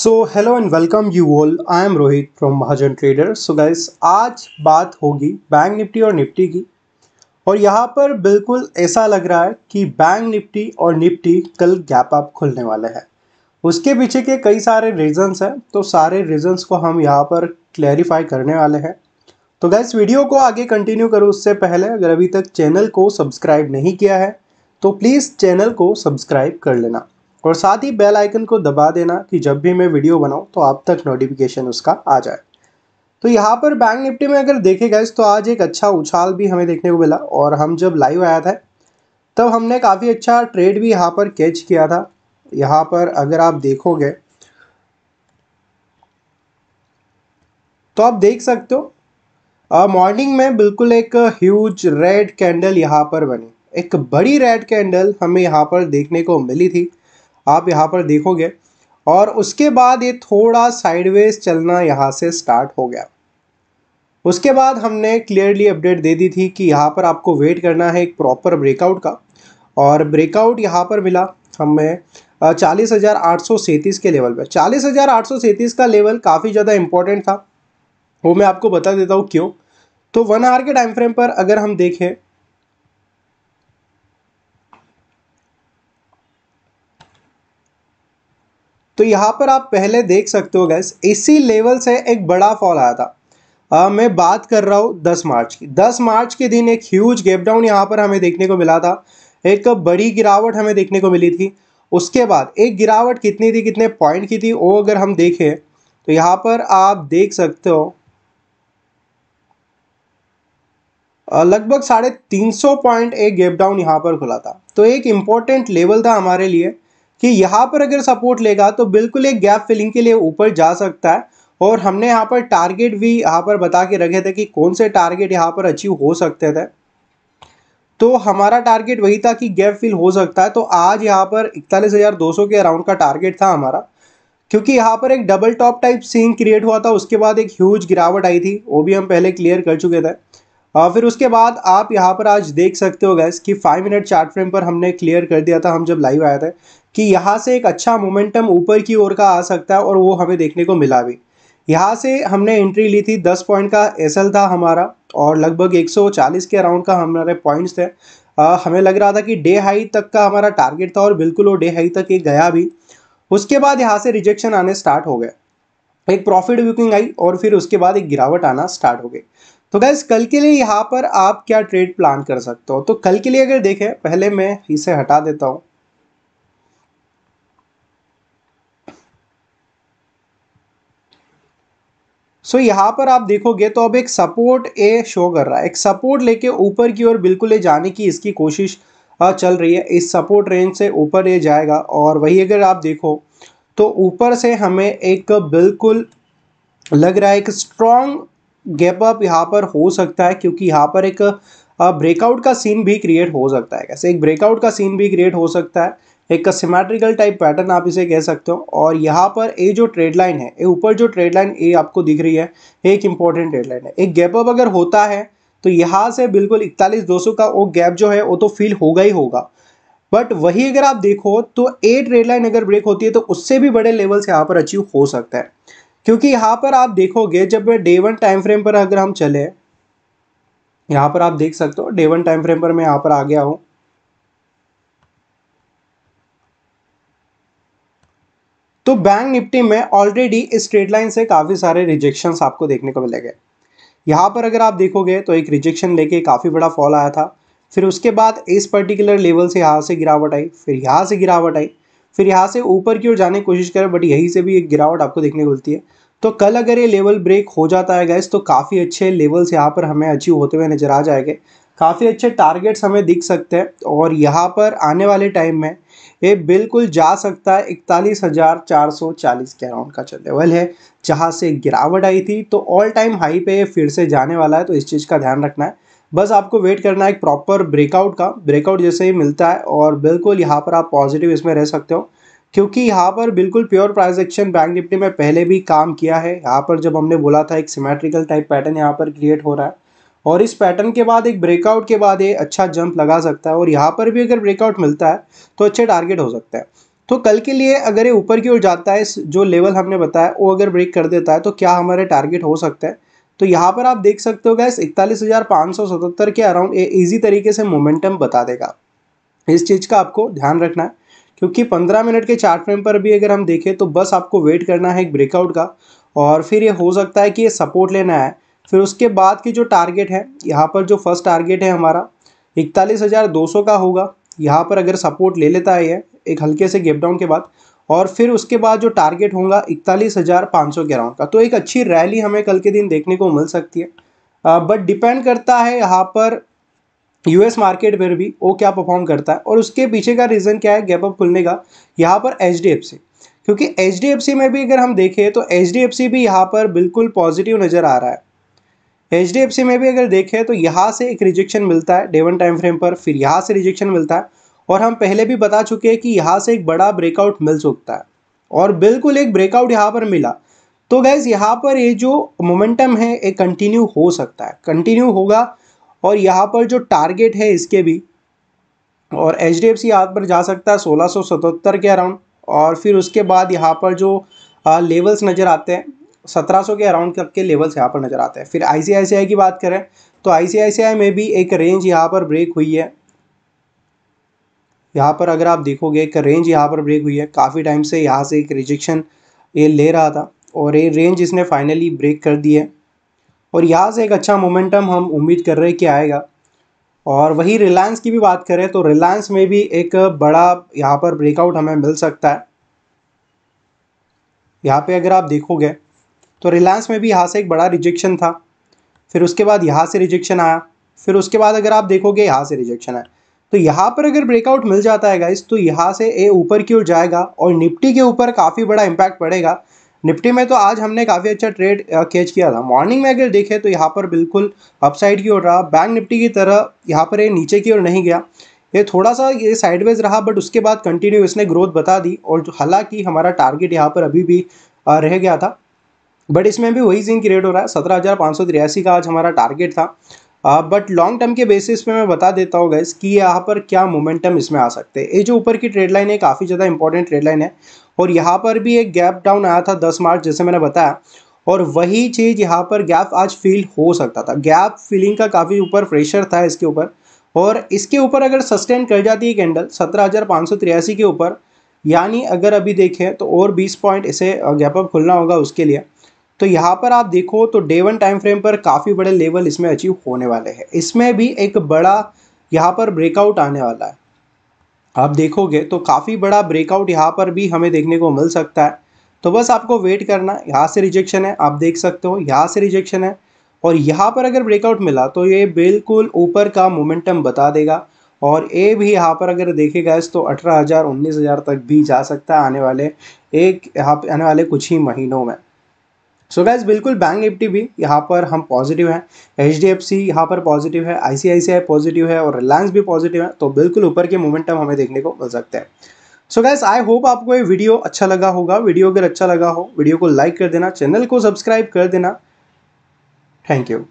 so hello and welcome you all I am Rohit from Mahajan trader so guys आज बात होगी bank Nifty और Nifty की और यहाँ पर बिल्कुल ऐसा लग रहा है कि बैंक निफ्टी और निफ्टी कल गैप अप खुलने वाले हैं उसके पीछे के कई सारे रीजंस हैं तो सारे रीजंस को हम यहाँ पर क्लैरिफाई करने वाले हैं तो गाइस वीडियो को आगे कंटिन्यू करो उससे पहले अगर अभी तक चैनल को सब्सक्राइब नहीं किया है तो प्लीज़ चैनल को सब्सक्राइब कर लेना और साथ ही बेल आइकन को दबा देना कि जब भी मैं वीडियो बनाऊँ तो आप तक नोटिफिकेशन उसका आ जाए तो यहाँ पर बैंक निफ्टी में अगर देखे गए तो आज एक अच्छा उछाल भी हमें देखने को मिला और हम जब लाइव आया था तब हमने काफ़ी अच्छा ट्रेड भी यहाँ पर कैच किया था यहाँ पर अगर आप देखोगे तो आप देख सकते हो मॉर्निंग में बिल्कुल एक ह्यूज रेड कैंडल यहाँ पर बनी एक बड़ी रेड कैंडल हमें यहाँ पर देखने को मिली थी आप यहाँ पर देखोगे और उसके बाद ये थोड़ा साइडवेज चलना यहाँ से स्टार्ट हो गया उसके बाद हमने क्लियरली अपडेट दे दी थी कि यहाँ पर आपको वेट करना है एक प्रॉपर ब्रेकआउट का और ब्रेकआउट यहाँ पर मिला हमें चालीस हज़ार आठ सौ सैंतीस के लेवल पर चालीस हज़ार आठ सौ सैंतीस का लेवल काफ़ी ज़्यादा इंपॉर्टेंट था वो मैं आपको बता देता हूँ क्यों तो वन आवर के टाइम फ्रेम पर अगर हम देखें तो यहाँ पर आप पहले देख सकते हो गैस इसी लेवल से एक बड़ा फॉल आया था आ, मैं बात कर रहा हूँ 10 मार्च की 10 मार्च के दिन एक ह्यूज गैप डाउन यहाँ पर हमें देखने को मिला था एक बड़ी गिरावट हमें देखने को मिली थी उसके बाद एक गिरावट कितनी थी कितने पॉइंट की थी वो अगर हम देखें तो यहाँ पर आप देख सकते हो लगभग साढ़े तीन सौ पॉइंट एक गैप डाउन यहाँ पर खुला था तो एक इम्पोर्टेंट लेवल था हमारे लिए कि यहाँ पर अगर सपोर्ट लेगा तो बिल्कुल एक गैप फिलिंग के लिए ऊपर जा सकता है और हमने यहाँ पर टारगेट भी यहाँ पर बता के रखे थे कि कौन से टारगेट यहाँ पर अचीव हो सकते थे तो हमारा टारगेट वही था कि गैप फिल हो सकता है तो आज यहाँ पर इकतालीस हज़ार दो सौ के अराउंड का टारगेट था हमारा क्योंकि यहाँ पर एक double top type scene create हुआ था उसके बाद एक ह्यूज गिरावट आई थी वो भी हम पहले क्लियर कर चुके थे और फिर उसके बाद आप यहाँ पर आज देख सकते हो गैस कि फाइव मिनट चार्ट फ्रेम पर हमने क्लियर कर दिया था हम जब लाइव आए थे कि यहाँ से एक अच्छा मोमेंटम ऊपर की ओर का आ सकता है और वो हमें देखने को मिला भी यहाँ से हमने एंट्री ली थी 10 पॉइंट का एसएल था हमारा और लगभग 140 के अराउंड का हमारे पॉइंट्स थे आ, हमें लग रहा था कि डे हाई तक का हमारा टारगेट था और बिल्कुल वो डे हाई तक ये गया भी उसके बाद यहाँ से रिजेक्शन आने स्टार्ट हो गए एक प्रॉफिट बुकिंग आई और फिर उसके बाद एक गिरावट आना स्टार्ट हो गई तो गैस कल के लिए यहाँ पर आप क्या ट्रेड प्लान कर सकते हो तो कल के लिए अगर देखें पहले मैं इसे हटा देता हूँ सो so, यहाँ पर आप देखोगे तो अब एक सपोर्ट ए शो कर रहा है एक सपोर्ट लेके ऊपर की ओर बिल्कुल ये जाने की इसकी कोशिश चल रही है इस सपोर्ट रेंज से ऊपर ये जाएगा और वही अगर आप देखो तो ऊपर से हमें एक बिल्कुल लग रहा है एक स्ट्रॉन्ग गैप अप यहाँ पर हो सकता है क्योंकि यहाँ पर एक ब्रेकआउट का सीन भी क्रिएट हो सकता है कैसे एक ब्रेकआउट का सीन भी क्रिएट हो सकता है एक सिमेट्रिकल टाइप पैटर्न आप इसे कह सकते हो और यहाँ पर ये जो ट्रेड लाइन है ये ऊपर जो ट्रेड लाइन ये आपको दिख रही है एक इंपॉर्टेंट ट्रेड लाइन है एक गैप अप अगर होता है तो यहाँ से बिल्कुल इकतालीस दो का वो गैप जो है वो तो फील होगा ही होगा बट वही अगर आप देखो तो ए ट्रेड लाइन अगर ब्रेक होती है तो उससे भी बड़े लेवल्स यहाँ पर अचीव हो सकता है क्योंकि यहाँ पर आप देखोगे जब डे वन टाइम फ्रेम पर अगर हम चले यहाँ पर आप देख सकते हो डे वन टाइम फ्रेम पर मैं यहाँ पर आ गया हूँ तो बैंक निफ्टी में ऑलरेडी स्ट्रेट लाइन से काफ़ी सारे रिजेक्शंस आपको देखने को गए यहाँ पर अगर आप देखोगे तो एक रिजेक्शन लेके काफ़ी बड़ा फॉल आया था फिर उसके बाद इस पर्टिकुलर लेवल से यहाँ से गिरावट आई फिर यहाँ से गिरावट आई फिर यहाँ से ऊपर की ओर जाने की कोशिश करें बट यहीं से भी एक गिरावट आपको देखने को मिलती है तो कल अगर ये लेवल ब्रेक हो जाता है गैस तो काफ़ी अच्छे लेवल्स यहाँ पर हमें अचीव होते हुए नज़र आ जाएंगे काफ़ी अच्छे टारगेट्स हमें दिख सकते हैं और यहाँ पर आने वाले टाइम में ये बिल्कुल जा सकता है इकतालीस हज़ार चार सौ चालीस के अराउंड का लेवल है जहाँ से गिरावट आई थी तो ऑल टाइम हाई पे ये फिर से जाने वाला है तो इस चीज़ का ध्यान रखना है बस आपको वेट करना है एक प्रॉपर ब्रेकआउट का ब्रेकआउट जैसे ही मिलता है और बिल्कुल यहाँ पर आप पॉजिटिव इसमें रह सकते हो क्योंकि यहाँ पर बिल्कुल pure price action bank Nifty में पहले भी काम किया है यहाँ पर जब हमने बोला था एक सिमेट्रिकल टाइप पैटर्न यहाँ पर क्रिएट हो रहा है और इस पैटर्न के बाद एक ब्रेकआउट के बाद ये अच्छा जंप लगा सकता है और यहाँ पर भी अगर ब्रेकआउट मिलता है तो अच्छे टारगेट हो सकता है तो कल के लिए अगर ये ऊपर की ओर जाता है जो लेवल हमने बताया वो अगर ब्रेक कर देता है तो क्या हमारे टारगेट हो सकते हैं तो यहाँ पर आप देख सकते हो गैस इकतालीस हज़ार पाँच सौ सतहत्तर के अराउंड ये ईजी तरीके से मोमेंटम बता देगा इस चीज़ का आपको ध्यान रखना है क्योंकि 15 मिनट के चार्ट फ्रेम पर भी अगर हम देखें तो बस आपको वेट करना है एक ब्रेकआउट का और फिर ये हो सकता है कि ये सपोर्ट लेना है फिर उसके बाद की जो टारगेट है यहाँ पर जो फर्स्ट टारगेट है हमारा इकतालीस हज़ार दो सौ का होगा यहाँ पर अगर सपोर्ट ले लेता है ये एक हल्के से गेप डाउन के बाद और फिर उसके बाद जो टारगेट होगा इकतालीस हज़ार पाँच सौ के राउंड का तो एक अच्छी रैली हमें कल के दिन देखने को मिल सकती है बट डिपेंड करता है यहाँ पर यूएस मार्केट पर भी वो क्या परफॉर्म करता है और उसके पीछे का रीज़न क्या है गैपअप खुलने का यहाँ पर एच क्योंकि एच में भी अगर हम देखें तो एच भी यहाँ पर बिल्कुल पॉजिटिव नज़र आ रहा है एच में भी अगर देखें तो यहाँ से एक रिजेक्शन मिलता है डे वन टाइम फ्रेम पर फिर यहाँ से रिजेक्शन मिलता है और हम पहले भी बता चुके हैं कि यहाँ से एक बड़ा ब्रेकआउट मिल सकता है और बिल्कुल एक ब्रेकआउट यहाँ पर मिला तो गैज़ यहाँ पर ये जो मोमेंटम है ये कंटिन्यू हो सकता है कंटिन्यू होगा और यहाँ पर जो टारगेट है इसके भी और एच डी एफ सी यहाँ पर जा सकता है सोलह सौ सतहत्तर के अराउंड और फिर उसके बाद यहाँ पर जो लेवल्स नज़र आते हैं सत्रह के अराउंड तक के लेवल्स यहाँ पर नज़र आते हैं फिर आईसीआईसीआई की बात करें तो आईसीआईसीआई में भी एक रेंज यहाँ पर ब्रेक हुई है यहाँ पर अगर आप देखोगे एक रेंज यहाँ पर ब्रेक हुई है काफ़ी टाइम से यहाँ से एक रिजेक्शन ये ले रहा था और ये रेंज इसने फाइनली ब्रेक कर दी है और यहाँ से एक अच्छा मोमेंटम हम उम्मीद कर रहे हैं कि आएगा और वही रिलायंस की भी बात करें तो रिलायंस में भी एक बड़ा यहाँ पर ब्रेकआउट हमें मिल सकता है यहाँ पे अगर आप देखोगे तो रिलायंस में भी यहाँ से एक बड़ा रिजेक्शन था फिर उसके बाद यहाँ से रिजेक्शन आया फिर उसके बाद अगर आप देखोगे यहाँ से रिजेक्शन आया तो यहाँ पर अगर ब्रेकआउट मिल जाता है गाइस तो यहाँ से ए ऊपर की ओर जाएगा और निफ्टी के ऊपर काफ़ी बड़ा इम्पैक्ट पड़ेगा निफ्टी में तो आज हमने काफ़ी अच्छा ट्रेड कैच किया था मॉर्निंग में अगर देखें तो यहाँ पर बिल्कुल अपसाइड की ओर रहा बैंक निफ्टी की तरह यहाँ पर ये नीचे की ओर नहीं गया ये थोड़ा सा ये साइडवेज रहा बट उसके बाद कंटिन्यू इसने ग्रोथ बता दी और हालांकि हमारा टारगेट यहाँ पर अभी भी रह गया था बट इसमें भी वही जिंक रेट हो रहा है सत्रह हज़ार पाँच सौ तिरासी का आज हमारा टारगेट था बट लॉन्ग टर्म के बेसिस पे मैं बता देता हूँ गैस कि यहाँ पर क्या मोमेंटम इसमें आ सकते हैं ये जो ऊपर की ट्रेड लाइन है काफ़ी ज़्यादा इंपॉर्टेंट ट्रेड लाइन है और यहाँ पर भी एक गैप डाउन आया था दस मार्च जैसे मैंने बताया और वही चीज़ यहाँ पर गैप आज फील हो सकता था गैप फीलिंग का काफ़ी ऊपर प्रेशर था इसके ऊपर और इसके ऊपर अगर सस्टेन कर जाती है कैंडल सत्रह के ऊपर यानी अगर अभी देखें तो और बीस पॉइंट इसे गैप अप खुलना होगा उसके लिए तो यहाँ पर आप देखो तो डे वन टाइम फ्रेम पर काफ़ी बड़े लेवल इसमें अचीव होने वाले हैं इसमें भी एक बड़ा यहाँ पर ब्रेकआउट आने वाला है आप देखोगे तो काफ़ी बड़ा ब्रेकआउट यहाँ पर भी हमें देखने को मिल सकता है तो बस आपको वेट करना यहाँ से रिजेक्शन है आप देख सकते हो यहाँ से रिजेक्शन है और यहाँ पर अगर ब्रेकआउट मिला तो ये बिल्कुल ऊपर का मोमेंटम बता देगा और ए भी यहाँ पर अगर देखेगा इस तो अठारह हज़ार उन्नीस हज़ार तक भी जा सकता है आने वाले एक यहाँ आने वाले कुछ ही महीनों में सो so गैस बिल्कुल बैंक निफ्टी भी यहाँ पर हम पॉजिटिव हैं एच डी एफ सी यहाँ पर पॉजिटिव है आई सी आई सी आई पॉजिटिव है और रिलायंस भी पॉजिटिव है तो बिल्कुल ऊपर के मोमेंटम हमें देखने को मिल सकते हैं सो गैस आई होप आपको ये वीडियो अच्छा लगा होगा वीडियो अगर अच्छा लगा हो वीडियो को लाइक कर देना चैनल को सब्सक्राइब कर देना थैंक यू